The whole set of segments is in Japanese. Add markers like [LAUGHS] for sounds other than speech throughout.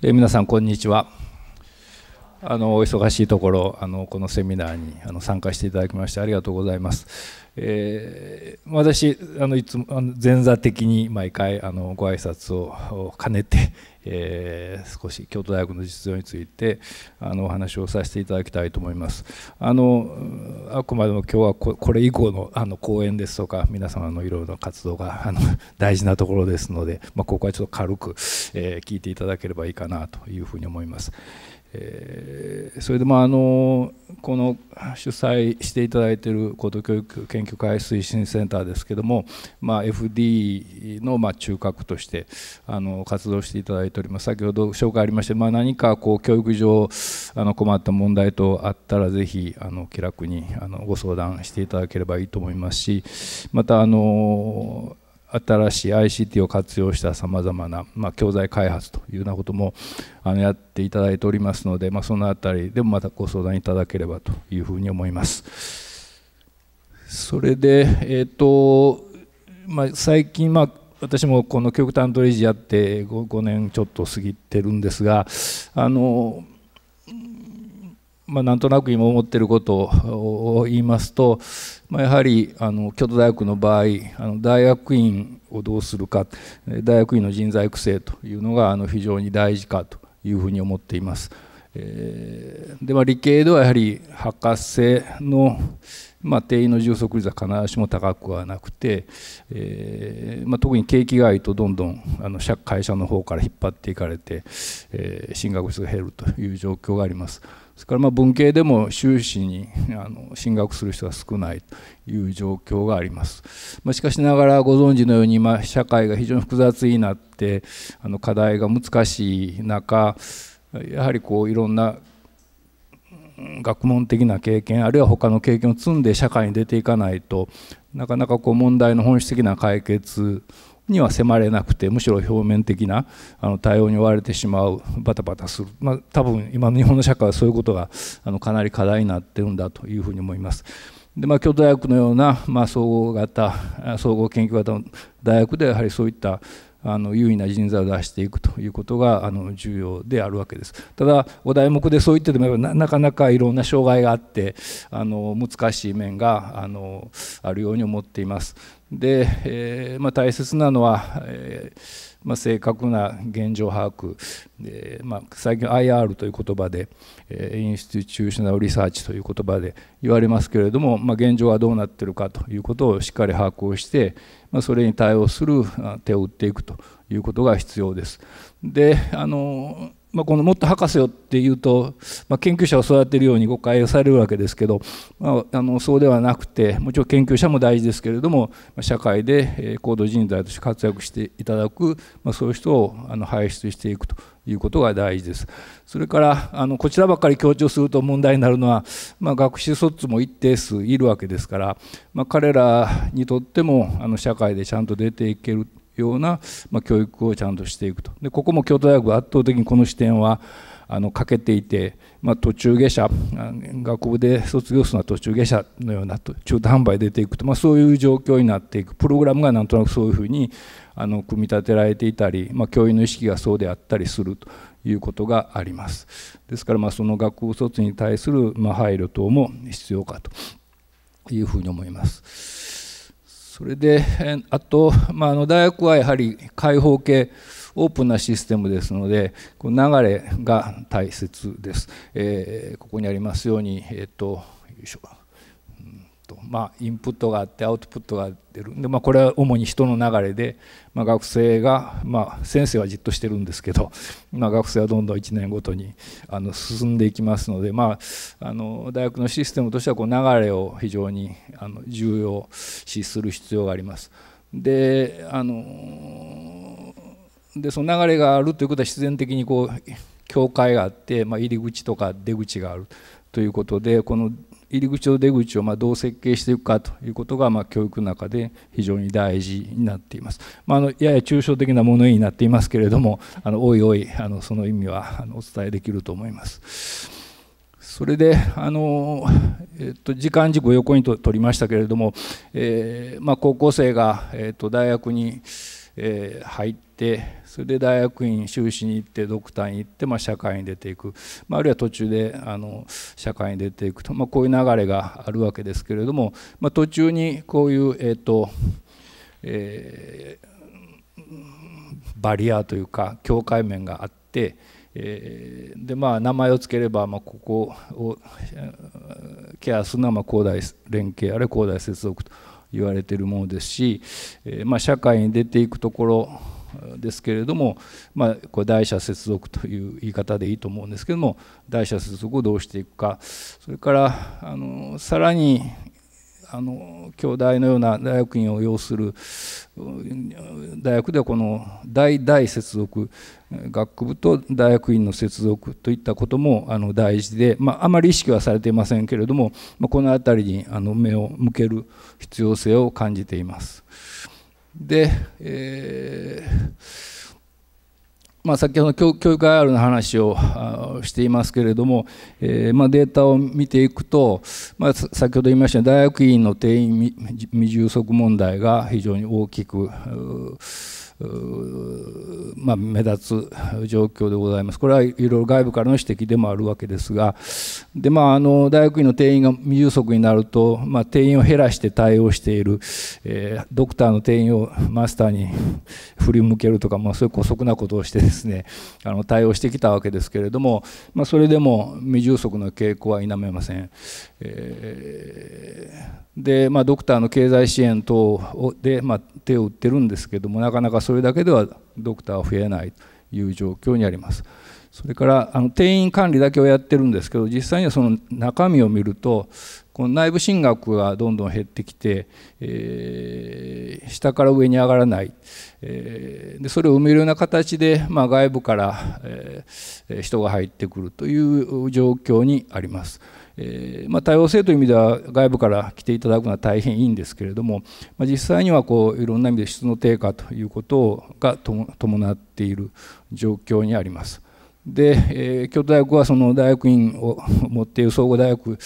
え皆さんこんにちはあのお忙しいところあのこのセミナーにあの参加していただきましてありがとうございます。えー、私あのいつも前座的に毎回あのご挨拶を兼ねて、えー、少し京都大学の実情についてあのお話をさせていただきたいと思います。あのあくまでも今日はこれ以降のあの講演ですとか皆様のいろいろな活動があの大事なところですので、まあ、ここはちょっと軽く、えー、聞いていただければいいかなというふうに思います。えそれでまああのこの主催していただいている高等教育研究開発推進センターですけども、まあ、FD のまあ中核としてあの活動していただいております先ほど紹介ありまして、まあ、何かこう教育上あの困った問題とあったらぜひあの気楽にあのご相談していただければいいと思いますしまたあの新しい ICT を活用したさまざまな、ま教材開発というようなこともあのやっていただいておりますので、まあ、その辺りでもまたご相談いただければというふうに思います。それで、えーとまあ、最近、まあ、私もこの教育担当理事やって 5, 5年ちょっと過ぎてるんですがあのまあ、なんとなく今思ってることを言いますと、まあ、やはりあの京都大学の場合あの大学院をどうするか大学院の人材育成というのがあの非常に大事かというふうに思っています。えー、でまあ、理系ではやはり博士のまあ、定員の充足率は必ずしも高くはなくて、えーまあ、特に景気がいいとどんどんあの会社の方から引っ張っていかれて、えー、進学率が減るという状況があります。それからまあ文系でも修士にあの進学する人は少ないという状況があります。まあ、しかしながらご存知のように今社会が非常に複雑になってあの課題が難しい中やはりこういろんな学問的な経験あるいは他の経験を積んで社会に出ていかないとなかなかこう問題の本質的な解決には迫れなくてむしろ表面的なあの対応に追われてしまうバタバタする、まあ、多分今の日本の社会はそういうことがあのかなり課題になってるんだというふうに思います。でまあ、京都大学のような、まあ、総合型総合研究型の大学でやはりそういったあの優位な人材を出していくということがあの重要であるわけです。ただお題目でそう言っててもなかなかいろんな障害があってあの難しい面があのあるように思っています。で、えーまあ、大切なのは、えーまあ、正確な現状把握、えーまあ、最近 IR という言葉で、えー、インスティチューショナルリサーチという言葉で言われますけれども、まあ、現状はどうなっているかということをしっかり把握をして、まあ、それに対応する手を打っていくということが必要です。であのまあ、この「もっと博士よ」っていうと、まあ、研究者を育てるように誤解をされるわけですけど、まあ、あのそうではなくてもちろん研究者も大事ですけれども社会で高度人材として活躍していただく、まあ、そういう人をあの輩出していくということが大事です。それからあのこちらばっかり強調すると問題になるのは、まあ、学習卒も一定数いるわけですから、まあ、彼らにとってもあの社会でちゃんと出ていけるような、まあ、教育をちゃんとしていくとでここも京都大学は圧倒的にこの視点はあの欠けていて、まあ、途中下車学部で卒業するのは途中下車のような中途販売出ていくと、まあ、そういう状況になっていくプログラムがなんとなくそういうふうにあの組み立てられていたり、まあ、教員の意識がそうであったりするということがあります。ですからまあその学校卒に対するま配慮等も必要かというふうに思います。それであと、まあ、あの大学はやはり開放系オープンなシステムですのでこの流れが大切です、えー、ここにありますように、えーとよいしょまあ、インプットがあってアウトプットが出るんで、まあ、これは主に人の流れで、まあ、学生が、まあ、先生はじっとしてるんですけど、まあ、学生はどんどん1年ごとにあの進んでいきますので、まあ、あの大学のシステムとしてはこう流れを非常にあの重要視する必要があります。であのでその流れがあるということは必然的にこう境界があって、まあ、入り口とか出口があるということでこの入り口と出口をまあどう設計していくかということがまあ教育の中で非常に大事になっています。まああ、のやや抽象的なものになっていますけれどもあのおいおいあのその意味はあのお伝えできると思います。それであの、えっと、時間軸を横にと取りましたけれども、えー、まあ、高校生が、えっと、大学に、えー、入って、それで大学院修士に行ってドクターに行って、まあ、社会に出ていく、まあ、あるいは途中であの社会に出ていくと、まあ、こういう流れがあるわけですけれども、まあ、途中にこういう、えーとえー、バリアというか境界面があって。えでまあ名前を付ければ、まあ、ここをケアするのは、まあ、広大連携あるいは広大接続と言われているものですし、えまあ、社会に出ていくところですけれども、まあ、これ代謝接続という言い方でいいと思うんですけども代謝接続をどうしていくかそれからあのさらにあの兄弟のような大学院を要する大学ではこの大大接続学部と大学院の接続といったこともあの大事で、まあ、あまり意識はされていませんけれども、まあ、この辺りにあの目を向ける必要性を感じています。で、えー、まあ、先ほど教教育 IR の話をしていますけれども、えー、まあ、データを見ていくと、まあ、先ほど言いました大学院の定員未充足問題が非常に大きくまあ、目立つ状況でございます。これはいろいろ外部からの指摘でもあるわけですが、でまあ、あの大学院の定員が未充足になると、まあ、定員を減らして対応している、えー、ドクターの定員をマスターに振り向けるとか、まあ、そういう姑息なことをして [LAUGHS] ですねあの対応してきたわけですけれども、まあ、それでも未充足の傾向は否めません。えーでまあ、ドクターの経済支援等で、まあ、手を打ってるんですけどもなかなかそれだけではドクターは増えないという状況にあります。それからあの定員管理だけをやってるんですけど実際にはその中身を見るとこの内部進学がどんどん減ってきて、えー、下から上に上がらない、えー、でそれを埋めるような形で、まあ、外部から、えー、人が入ってくるという状況にあります。えー、まあ、多様性という意味では外部から来ていただくのは大変いいんですけれども、まあ、実際にはこういろんな意味で質の低下ということが伴っている状況にあります。で、えー、京都大学はその大学院を持っている総合大学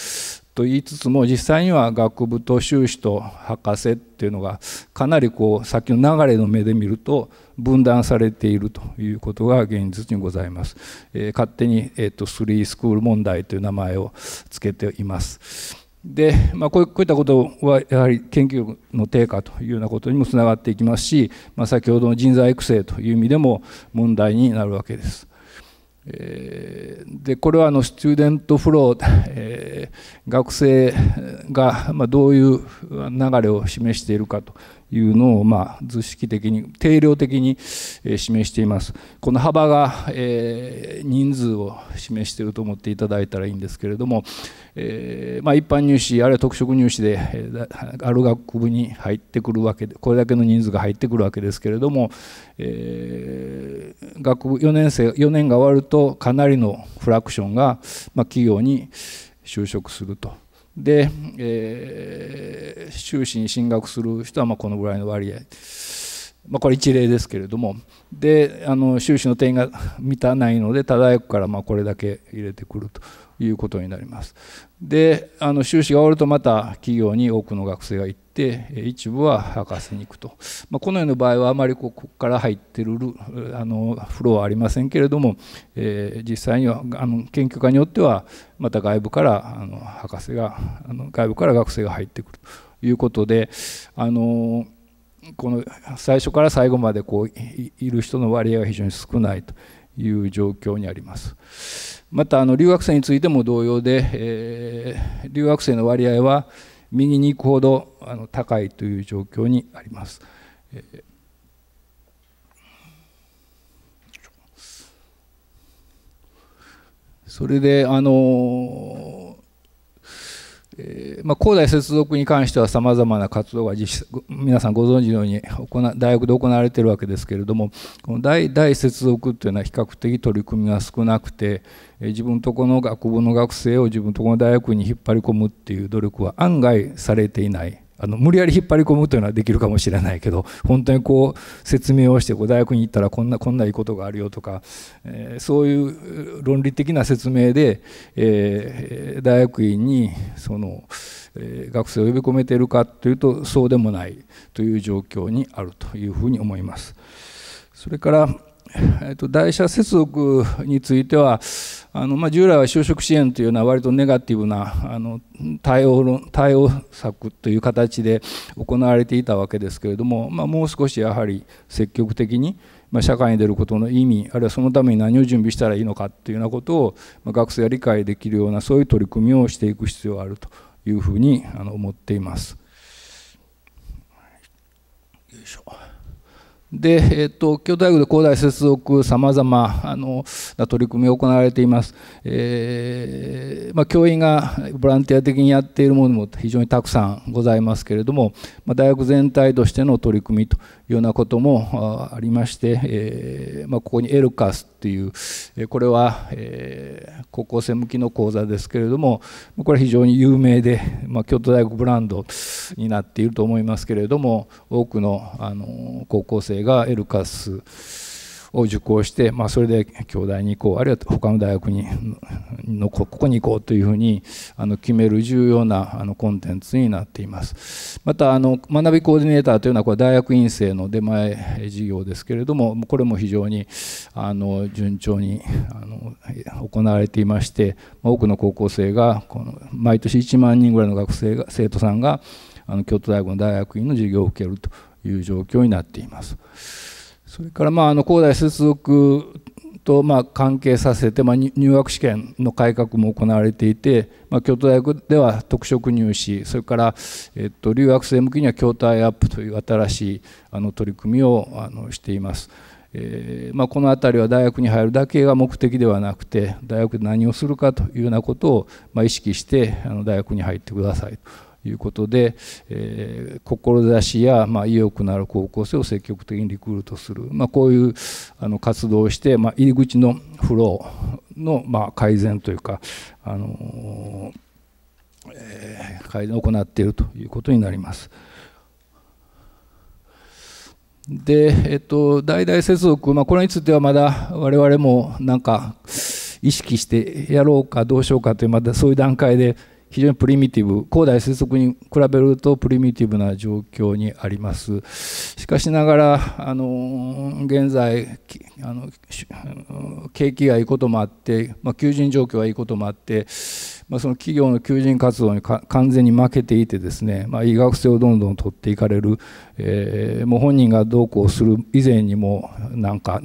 と言いつつも実際には学部と修士と博士っていうのがかなりこう先の流れの目で見ると分断されているということが現実にございます、えー、勝手に、えーと、と3スクール問題という名前を付けていますで、まあ、こういったことはやはり研究の低下というようなことにもつながっていきますし、まあ、先ほどの人材育成という意味でも問題になるわけですえでこれはあのスチューデントフロー、[LAUGHS] え学生が、まあ、どういう流れを示しているかというのを、まあ、図式的に定量的に示していますこの幅が、えー、人数を示していると思っていただいたらいいんですけれども、えー、まあ、一般入試あるいは特色入試で、えある学部に入ってくるわけでこれだけの人数が入ってくるわけですけれども、え学部4年生4年が終わるとかなりのフラクションが、まあ、企業に就職すると。で、えー、修士に進学する人はまこのぐらいの割合、まあ、これ一例ですけれどもであの修士の定員が満たないので他大学からまこれだけ入れてくるということになりますであの修士が終わるとまた企業に多くの学生が行って一部は博士に行くと、まあ、このような場合はあまりここから入ってるあのフローはありませんけれども、えー、実際にはあの研究家によってはまた外部からあの博士があの外部から学生が入ってくるということであのこの最初から最後までこういる人の割合が非常に少ないという状況にありますまたあの留学生についても同様で、えー、留学生の割合は右に行くほどあの高いという状況にあります、えーそれであのまあ、高台接続に関してはさまざまな活動が実皆さんご存知のように大学で行われているわけですけれどもこの大大接続というのは比較的取り組みが少なくて自分とこの学部の学生を自分とこの大学に引っ張り込むっていう努力は案外されていないあの無理やり引っ張り込むというのはできるかもしれないけど本当にこう説明をしてこう大学に行ったらこんなこんないいことがあるよとか、えー、そういう論理的な説明で、えー、大学院にその、えー、学生を呼び込めているかというとそうでもないという状況にあるというふうに思います。それからえーと、と台車接続についてはあの、まあ、従来は就職支援というのは割とネガティブなあの対応論対応策という形で行われていたわけですけれども、まあ、もう少しやはり積極的に、まあ、社会に出ることの意味あるいはそのために何を準備したらいいのかというようなことを、まあ、学生が理解できるようなそういう取り組みをしていく必要があるというふうにあの思っています。よいしょで、えーと、京都大学で恒大接続さまざまな取り組みが行われています、えー、まあ、教員がボランティア的にやっているものも非常にたくさんございますけれども、まあ、大学全体としての取り組みとようなこともありまして、えー、まあ、ここにエルカスっていう、えこれは、えー、高校生向きの講座ですけれどもこれは非常に有名で、まあ、京都大学ブランドになっていると思いますけれども多くのあの高校生がエルカスを受講して、まあ、それで京大に行こうあるいは他の大学にのここに行こうというふうにあの決める重要なあのコンテンツになっていますまたあの学びコーディネーターというのはこれ大学院生の出前事業ですけれどもこれも非常にあの順調にあの行われていまして多くの高校生がこの毎年1万人ぐらいの学生が生徒さんがあの京都大学の大学院の授業を受けるという状況になっています。それからまああの高大接続とまあ関係させてまあ入学試験の改革も行われていてまあ京都大学では特色入試それからえっと留学生向けには京都アイアップという新しいあの取り組みをあのしています。えーまあ、この辺りは大学に入るだけが目的ではなくて大学で何をするかというようなことを、まあ、意識してあの大学に入ってくださいと。いうことで、えー、志や、まあ、意欲のある高校生を積極的にリクルートする、まあ、こういうあの活動をして、まあ、入り口のフローの、まあ、改善というか、あのー、えー、改善を行っているということになります。で、えっと、代々接続、まあ、これについてはまだ我々もなんか意識してやろうかどうしようかというまだそういう段階で非常にプリミティブ恒大推測に比べるとプリミティブな状況にありますしかしながらあの現在あの景気がいいこともあって、まあ、求人状況がいいこともあってまあ、その企業の求人活動に完全に負けていてですね、まあ、医学生をどんどん取っていかれる、えー、もう本人がどうこうする以前にもなんか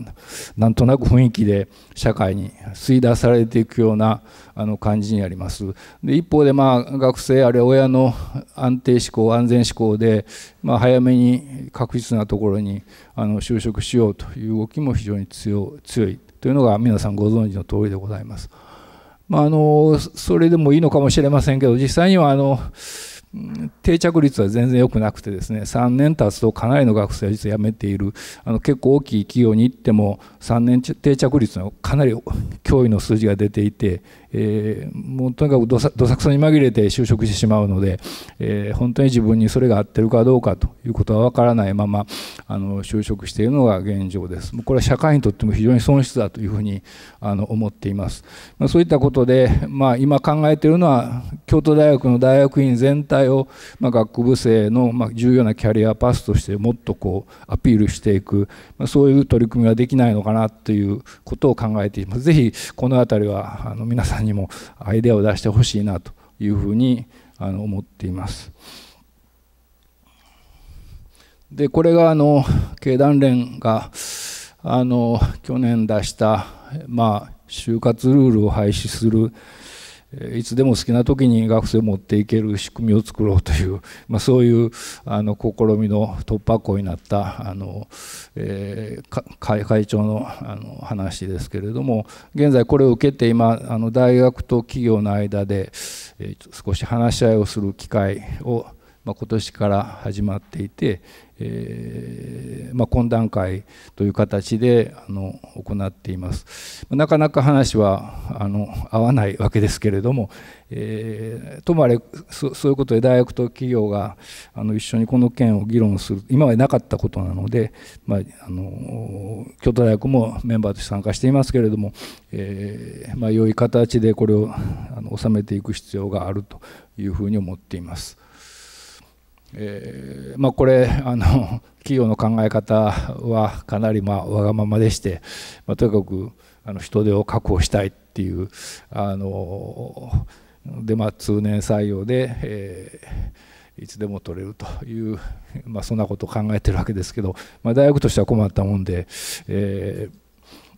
なんとなく雰囲気で社会に吸い出されていくようなあの感じにあります。で一方でまあ学生あるいは親の安定志向安全志向で、まあ、早めに確実なところにあの就職しようという動きも非常に強いというのが皆さんご存知の通りでございます。まあ、あのそれでもいいのかもしれませんけど実際にはあの定着率は全然良くなくてですね3年経つとかなりの学生は実は辞めているあの結構大きい企業に行っても3年定着率のかなり脅威の数字が出ていてえー、もうとにかくどさくさに紛れて就職してしまうので、えー、本当に自分にそれが合ってるかどうかということは分からないままあの就職しているのが現状です。これは社会にとっても非常に損失だというふうにあの思っています。まあ、そういったことで、まあ、今考えているのは京都大学の大学院全体を、まあ、学部生の、まあ、重要なキャリアパスとしてもっとこうアピールしていく、まあ、そういう取り組みができないのかなということを考えています。ぜひこの辺りはあの皆さんんにもアイデアを出してほしいなというふうにあの思っています。でこれがあの経団連があの去年出した、まあ、就活ルールを廃止するいつでも好きな時に学生を持っていける仕組みを作ろうという、[LAUGHS] まあ、そういうあの試みの突破口になったあの、えー、会長のあの話ですけれども現在これを受けて今あの大学と企業の間で、えー、少し話し合いをする機会をまあ、今年から始まっていて、えー、まあ、懇談会という形であの行っています。なかなか話はあの合わないわけですけれども、えー、ともあれそういうことで大学と企業があの一緒にこの件を議論する今までなかったことなので、まあ、あの京都大学もメンバーとして参加していますけれども、えー、まあ、良い形でこれをあの収めていく必要があるというふうに思っています。えー、まあ、これあの [LAUGHS] 企業の考え方はかなりまあわがままでして、まあ、とにかくあの人手を確保したいっていうあので、まあ、通年採用で、えー、いつでも取れるという、まあ、そんなことを考えてるわけですけど、まあ、大学としては困ったもんで。えー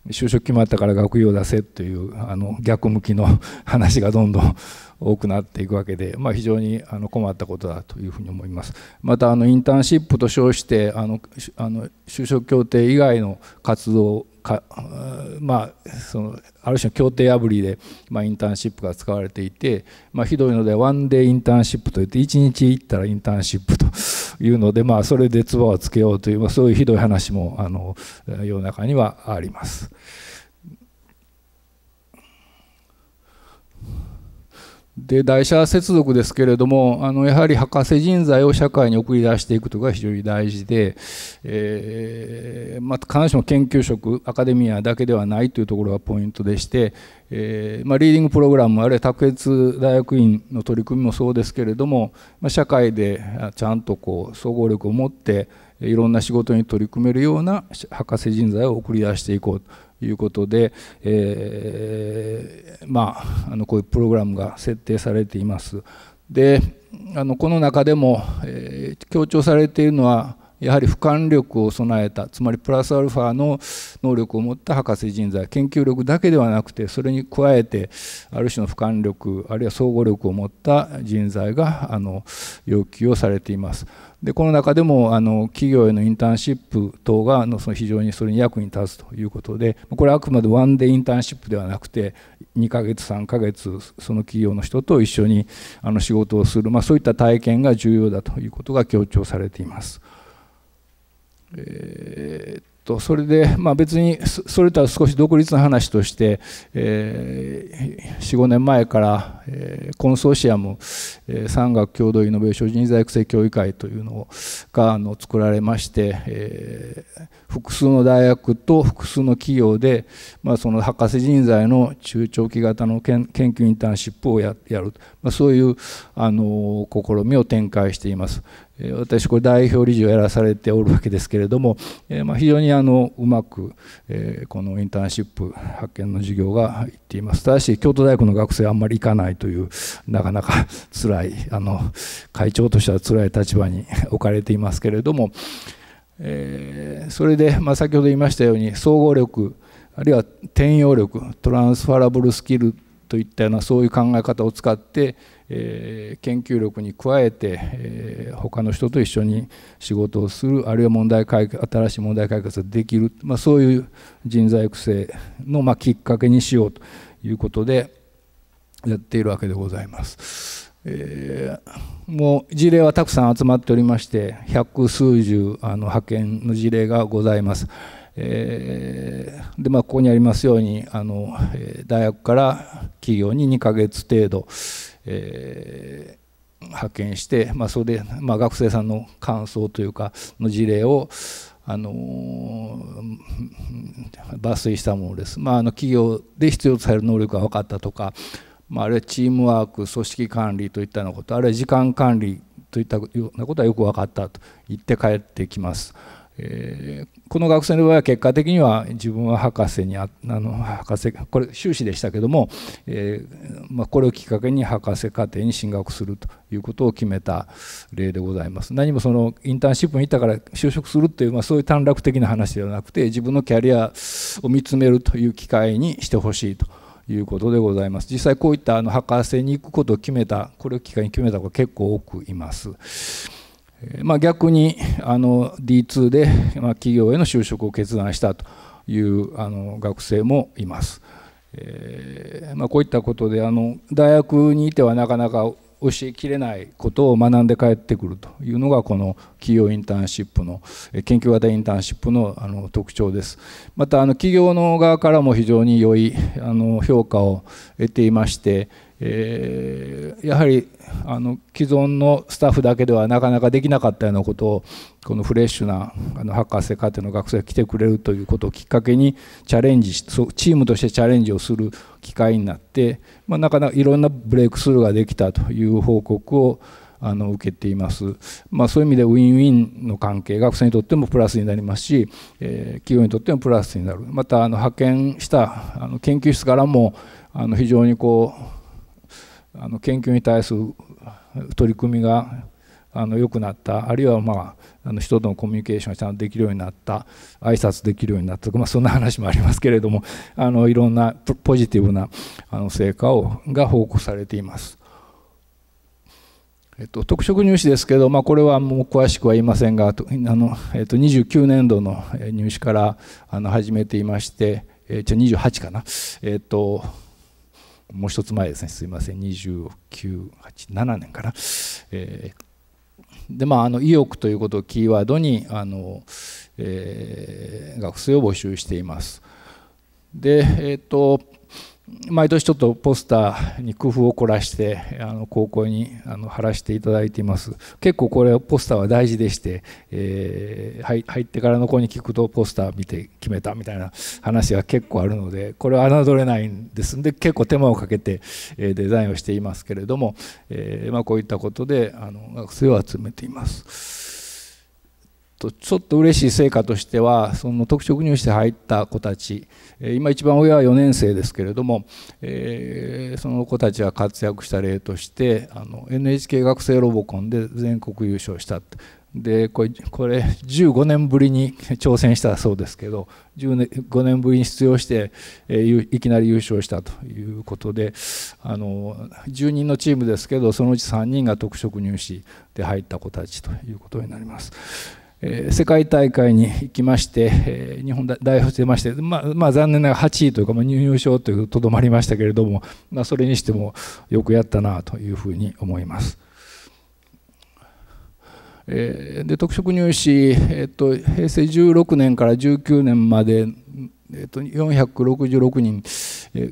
就職決まったから学業出せというあの逆向きの [LAUGHS] 話がどんどん多くなっていくわけで、まあ、非常にあの困ったことだというふうに思います。またあのインターンシップと称してあのあの就職協定以外の活動かまあ、そのある種の協定破りで、まあ、インターンシップが使われていて、まあ、ひどいのでワンデーインターンシップといって1日行ったらインターンシップというので、まあ、それで唾をつけようという、まあ、そういうひどい話もあの世の中にはあります。で台車接続ですけれどもあのやはり博士人材を社会に送り出していくことが非常に大事で、えー、まあ、必ずしも研究職アカデミアだけではないというところがポイントでして、えー、まあ、リーディングプログラムあるいは卓越大学院の取り組みもそうですけれども、まあ、社会でちゃんとこう総合力を持っていろんな仕事に取り組めるような博士人材を送り出していこうと。いうことで、えー、まあ、あのこういうプログラムが設定されています。であのこの中でも、えー、強調されているのはやはり俯瞰力を備えたつまりプラスアルファの能力を持った博士人材研究力だけではなくてそれに加えてある種の俯瞰力あるいは総合力を持った人材があの要求をされています。でこの中でもあの企業へのインターンシップ等がのその非常にそれに役に立つということでこれはあくまでワンデインターンシップではなくて2ヶ月3ヶ月その企業の人と一緒にあの仕事をする、まあ、そういった体験が重要だということが強調されています。っとそれで、まあ、別にそれとは少し独立の話として、45年前から、コンソーシアム、産学共同イノベーション人材育成協議会というのがあの作られまして、複数の大学と複数の企業で、まあ、その博士人材の中長期型の研究インターンシップをやる、そういうあの試みを展開しています。私これ代表理事をやらされておるわけですけれども、えま非常にあのうまく、えこのインターンシップ発見の授業が行っていますただし京都大学の学生はあんまり行かないというなかなか [LAUGHS] 辛いあの会長としては辛い立場に置かれていますけれども、えそれで、ま先ほど言いましたように総合力あるいは転用力トランスファラブルスキルといったようなそういう考え方を使って、えー、研究力に加えて、えー、他の人と一緒に仕事をするあるいは問題解新しい問題解決ができる、まあ、そういう人材育成の、まあ、きっかけにしようということでやっているわけでございます。えー、もう事例はたくさん集まっておりまして百数十あの派遣の事例がございます。えー、でまあ、ここにありますようにあの大学から企業に2ヶ月程度、えー、派遣して、まあ、それで、まあ、学生さんの感想というかの事例をあの抜粋したものです、まあ、あの企業で必要とされる能力が分かったとか、まあ、あるいはチームワーク組織管理といったようなことあるいは時間管理といったようなことはよく分かったと言って帰ってきます。えー、この学生の場合は結果的には自分は博士にあの博士これ修士でしたけども、えー、まあ、これをきっかけに博士課程に進学するということを決めた例でございます何もそのインターンシップに行ったから就職するっていう、まあ、そういう短絡的な話ではなくて自分のキャリアを見つめるという機会にしてほしいと。いうことでございます実際こういったあの博士に行くことを決めたこれを機会に決めた子が結構多くいます。まあ、逆にあの D2 で、まあ、企業への就職を決断したというあの学生もいます。えー、まあ、こういったことであの大学にいてはなかなか教えきれないことを学んで帰ってくるというのがこの企業インターンシップの研究型インターンシップのあの特徴ですまたあの企業の側からも非常に良いあの評価を得ていましてえー、やはりあの既存のスタッフだけではなかなかできなかったようなことをこのフレッシュなあの博士課程の学生が来てくれるということをきっかけにチャレンジチームとしてチャレンジをする機会になって、まあ、なかなかいろんなブレイクスルーができたという報告をあの受けています、まあ、そういう意味でウィンウィンの関係学生にとってもプラスになりますし、えー、企業にとってもプラスになるまたあの派遣したあの研究室からもあの非常にこうあの研究に対する取り組みがあの良くなったあるいはまああの人とのコミュニケーションがちゃんとできるようになった挨拶できるようになったとか、まあ、そんな話もありますけれどもあのいろんなポジティブなあの成果をが報告されています。えっと、特色入試ですけど、まあ、これはもう詳しくは言いませんがあの、えっと、29年度の入試からあの始めていまして、えー、じゃ28かな、えっと、もう一つ前ですねすいません2987年かな、えー、でまああの意欲ということをキーワードにあの、えー、学生を募集しています。でえっ、と毎年ちょっとポスターに工夫を凝らしてあの高校にあの貼らせていただいています結構これポスターは大事でして、えー、入ってからの子に聞くとポスター見て決めたみたいな話が結構あるのでこれは侮れないんですんで結構手間をかけてデザインをしていますけれども、えー、まあ、こういったことであの学生を集めています。とちょっと嬉しい成果としてはその特色入試で入った子たち今一番上は4年生ですけれども、えー、その子たちが活躍した例としてあの NHK 学生ロボコンで全国優勝したでこれこれ15年ぶりに [LAUGHS] 挑戦したそうですけど15年ぶりに出場して、えー、いきなり優勝したということであの10人のチームですけどそのうち3人が特色入試で入った子たちということになります。え世界大会に行きまして、え日本代表してまして、まあ、まあ、残念ながら8位というか、まあ、入賞というとどまりましたけれども、まあ、それにしてもよくやったなというふうに思います。えで特色入試、えっと、平成16年から19年まで、えっと、466人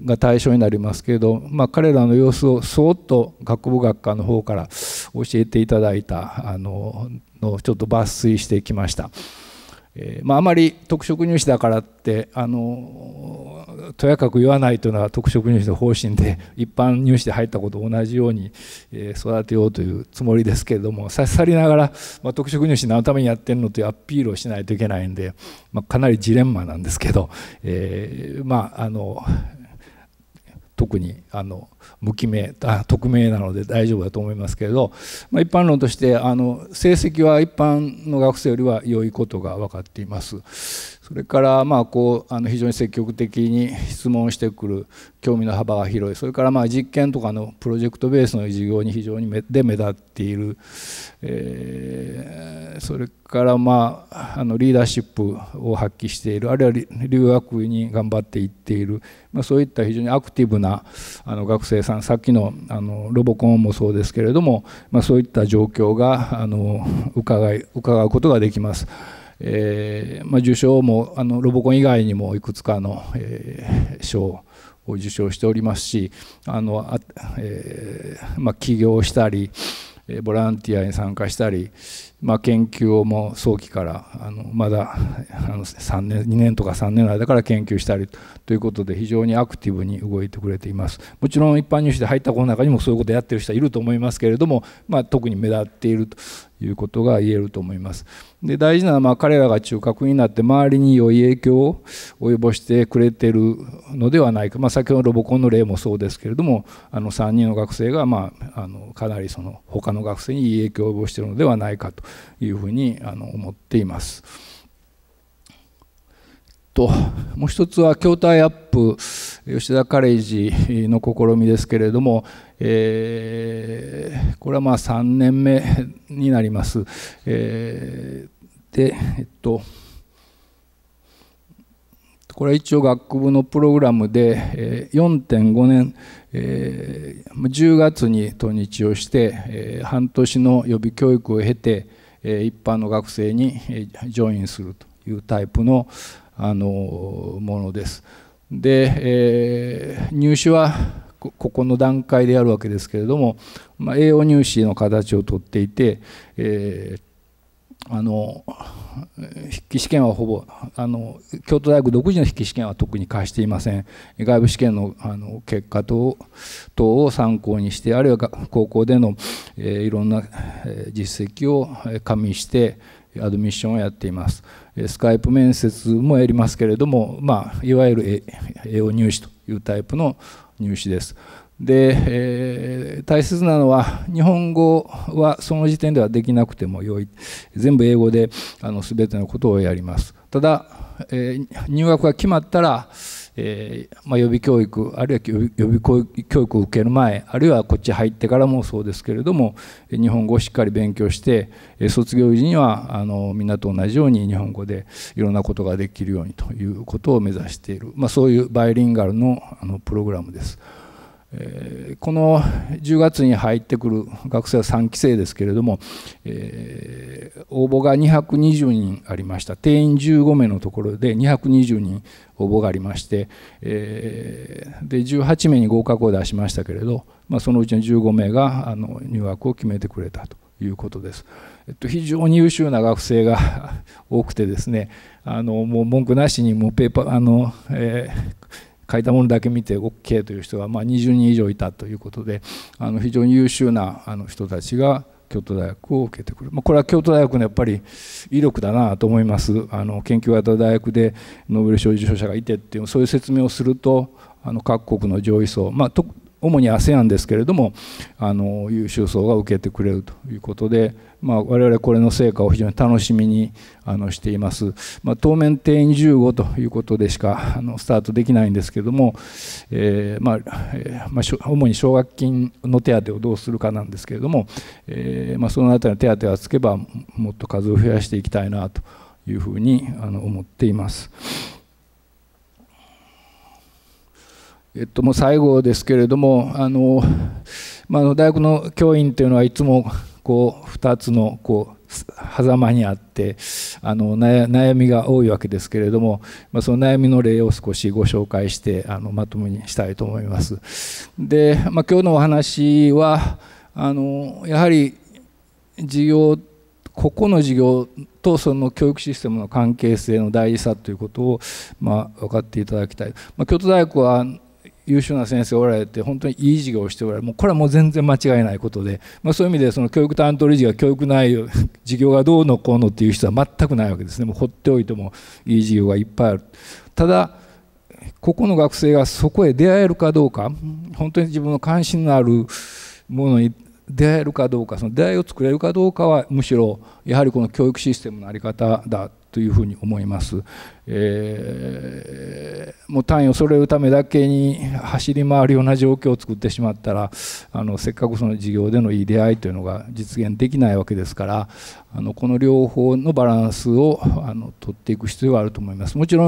が対象になりますけれど、まあ、彼らの様子をそっと学部学科の方から教えていただいたあののをちょっと抜粋してきました。えー、まあ、あまり特色入試だからってあのとやかく言わないというのは特色入試の方針で [LAUGHS] 一般入試で入ったことと同じように、えー、育てようというつもりですけれどもさっさりながら、まあ、特色入試何のためにやってるのというアピールをしないといけないんで、まあ、かなりジレンマなんですけど、えー、まああの特にあの無記名あ匿名なので大丈夫だと思いますけれど、まあ、一般論としてあの成績は一般の学生よりは良いことが分かっています。それからまあこうあの非常に積極的に質問してくる興味の幅が広いそれからまあ実験とかのプロジェクトベースの事業に非常に目で目立っている、えー、それからまああのリーダーシップを発揮しているあるいは留学に頑張っていっている、まあ、そういった非常にアクティブなあの学生さんさっきのあのロボコンもそうですけれども、まあ、そういった状況があの伺い伺うことができます。えー、まあ、受賞もあのロボコン以外にもいくつかの、えー、賞を受賞しておりますしあのあ、えー、まあ、起業したりボランティアに参加したり、まあ、研究をも早期からあのまだあの3年2年とか3年の間から研究したりということで非常にアクティブに動いてくれていますもちろん一般入試で入った子の中にもそういうことをやってる人はいると思いますけれども、まあ、特に目立っているということが言えると思います。で大事なのはまあ彼らが中核になって周りに良い影響を及ぼしてくれてるのではないか、まあ、先ほどロボコンの例もそうですけれどもあの3人の学生がまああのかなりその他の学生にいい影響を及ぼしているのではないかというふうにあの思っています。ともう一つは筐体アップ吉田カレージの試みですけれども、えー、これはまあ3年目になります。えー、でえっとこれは一応学部のプログラムで4.5年10月に土日をして半年の予備教育を経て一般の学生にジョインするというタイプのあのものです。で、えー、入試はここの段階であるわけですけれども、まあ、栄養入試の形をとっていて、えーあの筆記試験はほぼあの京都大学独自の筆記試験は特に課していません外部試験のあの結果等等を参考にしてあるいは高校での、えー、いろんな実績を加味して、アドミッションをやっています。スカイプ面接もやりますけれども、まあ、いわゆる英語入試というタイプの入試です。で、えー、大切なのは日本語はその時点ではできなくてもよい全部英語であの全てのことをやりますただ、えー、入学が決まったら、えー、まあ、予備教育あるいは予備教育を受ける前あるいはこっち入ってからもそうですけれども日本語をしっかり勉強して卒業時にはあのみんなと同じように日本語でいろんなことができるようにということを目指している、まあ、そういうバイリンガルのあのプログラムです。この10月に入ってくる学生は3期生ですけれども、え応募が220人ありました定員15名のところで220人応募がありまして、えで18名に合格を出しましたけれど、まあ、そのうちの15名があの入学を決めてくれたということです。えっと、非常に優秀な学生が [LAUGHS] 多くてですねあのもう文句なしにもうペーパーあの、えー書いたものだけ見て OK という人がま20人以上いたということであの非常に優秀なあの人たちが京都大学を受けてくる、まあ、これは京都大学のやっぱり威力だなと思いますあの研究型大学でノーベル賞受賞者がいてっていうそういう説明をするとあの各国の上位層、まあ、主に ASEAN ですけれどもあの優秀層が受けてくれるということで、まあ、我々これの成果を非常に楽しみにあのしています、まあ、当面定員15ということでしかあのスタートできないんですけれども、えー、まあえー、まあ、主に奨学金の手当をどうするかなんですけれども、えー、まそのあたりの手当がつけばもっと数を増やしていきたいなというふうにあの思っています。えっと、もう最後ですけれどもあの、まあ、大学の教員というのはいつもこう2つのこう狭間にあってあの悩みが多いわけですけれども、まあ、その悩みの例を少しご紹介してあのまともにしたいと思います。で、まあ、今日のお話はあのやはり事業ここの事業とその教育システムの関係性の大事さということを、まあ、分かっていただきたい、まあ、京都大学は優秀な先生がおられて本当にいい授業をしておられるもうこれはもう全然間違いないことで、まあ、そういう意味でその教育担当理事が教育内容授業がどうのこうのっていう人は全くないわけですねもう放っておいてもいい授業がいっぱいある。ただここの学生がそこへ出会えるかどうか本当に自分の関心のあるものに出会えるかどうかその出会いを作れるかどうかはむしろやはりこの教育システムの在り方だというふうに思います。えー、もう単位を揃えるためだけに走り回るような状況を作ってしまったらあのせっかくその事業でのいい出会いというのが実現できないわけですからあのこの両方のバランスをあの取っていく必要があると思います。もちろん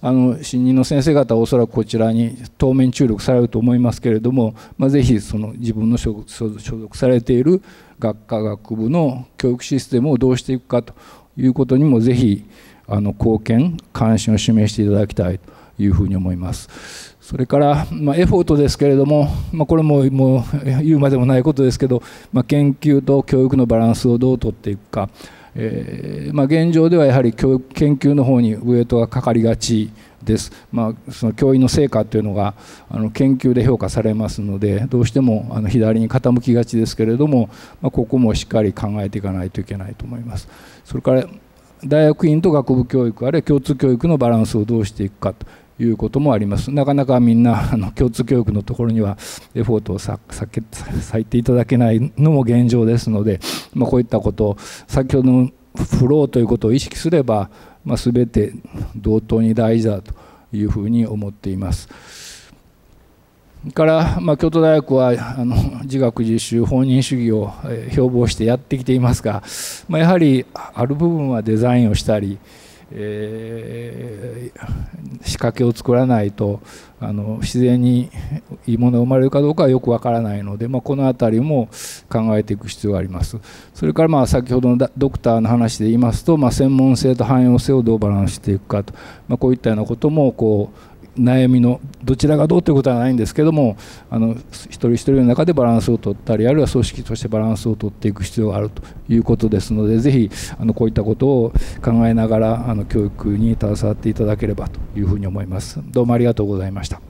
あの新任の先生方はおそらくこちらに当面注力されると思いますけれども、まあ、ぜひその自分の所属されている学科学部の教育システムをどうしていくかということにもぜひあの貢献関心を示していただきたいというふうに思います。それから、まあ、エフォートですけれども、まあ、これももう [LAUGHS] 言うまでもないことですけど、まあ、研究と教育のバランスをどうとっていくかえー、まあ、現状ではやはり教育研究の方にウエイトがかかりがちです、まあ、その教員の成果というのがあの研究で評価されますのでどうしてもあの左に傾きがちですけれども、まあ、ここもしっかり考えていかないといけないと思います。それから大学院と学部教育あるいは共通教育のバランスをどうしていくかということもありますなかなかみんな [LAUGHS] あの共通教育のところにはエフォートを割いていただけないのも現状ですので、まあ、こういったこと先ほどのフローということを意識すれば、まあ、全て同等に大事だというふうに思っています。から、まあ、京都大学はあの自学自習本人主義を標榜してやってきていますが、まあ、やはりある部分はデザインをしたりえー、仕掛けを作らないとあの自然にいいものが生まれるかどうかはよくわからないので、まあ、この辺りも考えていく必要がありますそれからまあ先ほどのドクターの話で言いますと、まあ、専門性と汎用性をどうバランスしていくかと、まあ、こういったようなこともこう悩みのどちらがどうということはないんですけどもあの一人一人の中でバランスを取ったりあるいは組織としてバランスを取っていく必要があるということですのでぜひあのこういったことを考えながらあの教育に携わっていただければというふうに思います。どうもありがとうございました